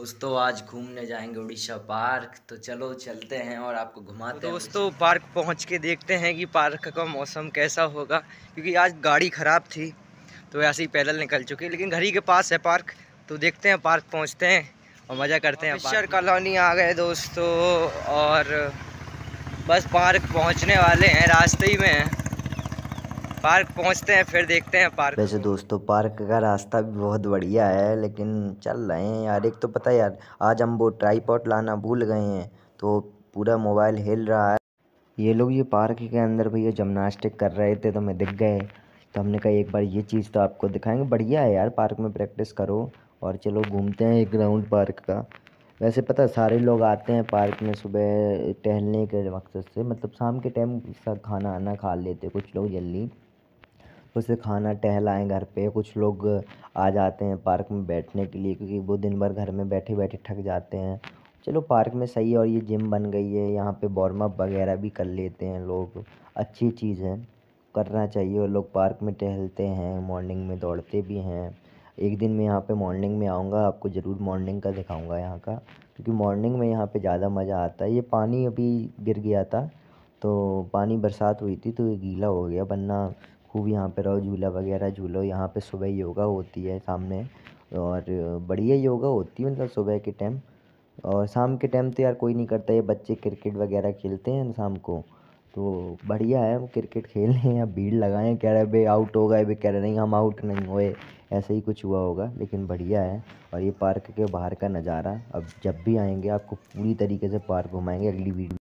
दोस्तों आज घूमने जाएंगे उड़ीसा पार्क तो चलो चलते हैं और आपको घुमाते हैं तो दोस्तों पार्क पहुंच के देखते हैं कि पार्क का मौसम कैसा होगा क्योंकि आज गाड़ी ख़राब थी तो ऐसे ही पैदल निकल चुके लेकिन घर ही के पास है पार्क तो देखते हैं पार्क पहुंचते हैं और मज़ा करते हैं फिशर कॉलोनी आ गए दोस्तों और बस पार्क पहुँचने वाले हैं रास्ते ही में हैं पार्क पहुंचते हैं फिर देखते हैं पार्क वैसे दोस्तों पार्क का रास्ता भी बहुत बढ़िया है लेकिन चल रहे हैं यार एक तो पता यार आज हम वो ट्राईपॉट लाना भूल गए हैं तो पूरा मोबाइल हिल रहा है ये लोग ये पार्क के अंदर भैया जिमनास्टिक कर रहे थे तो मैं दिख गए तो हमने कहा एक बार ये चीज़ तो आपको दिखाएंगे बढ़िया है यार पार्क में प्रैक्टिस करो और चलो घूमते हैं एक ग्राउंड पार्क का वैसे पता सारे लोग आते हैं पार्क में सुबह टहलने के मकसद से मतलब शाम के टाइम खाना आना खा लेते कुछ लोग जल्दी उसे खाना टहलाएँ घर पे कुछ लोग आ जाते हैं पार्क में बैठने के लिए क्योंकि वो दिन भर घर में बैठे बैठे थक जाते हैं चलो पार्क में सही है और ये जिम बन गई है यहाँ पे अप वगैरह भी कर लेते हैं लोग अच्छी चीज़ है करना चाहिए और लोग पार्क में टहलते हैं मॉर्निंग में दौड़ते भी हैं एक दिन मैं यहाँ पे मॉर्निंग में आऊँगा आपको ज़रूर मॉर्निंग का दिखाऊँगा यहाँ का क्योंकि मॉर्निंग में यहाँ पे ज़्यादा मज़ा आता है ये पानी अभी गिर गया था तो पानी बरसात हुई थी तो ये गीला हो गया वरना खूब यहाँ पे रहो झूला वगैरह झूलो यहाँ पे सुबह योगा होती है सामने और बढ़िया योगा होती है मतलब सुबह के टाइम और शाम के टाइम तो यार कोई नहीं करता ये बच्चे क्रिकेट वगैरह खेलते हैं शाम को तो बढ़िया है वो क्रिकेट खेल रहे हैं भीड़ लगाएं कह रहे भाई आउट हो गए भाई कह रहे नहीं हम आउट नहीं हुए ऐसे ही कुछ हुआ होगा लेकिन बढ़िया है और ये पार्क के बाहर का नज़ारा अब जब भी आएंगे आपको पूरी तरीके से पार्क घुमाएंगे अगली वीडियो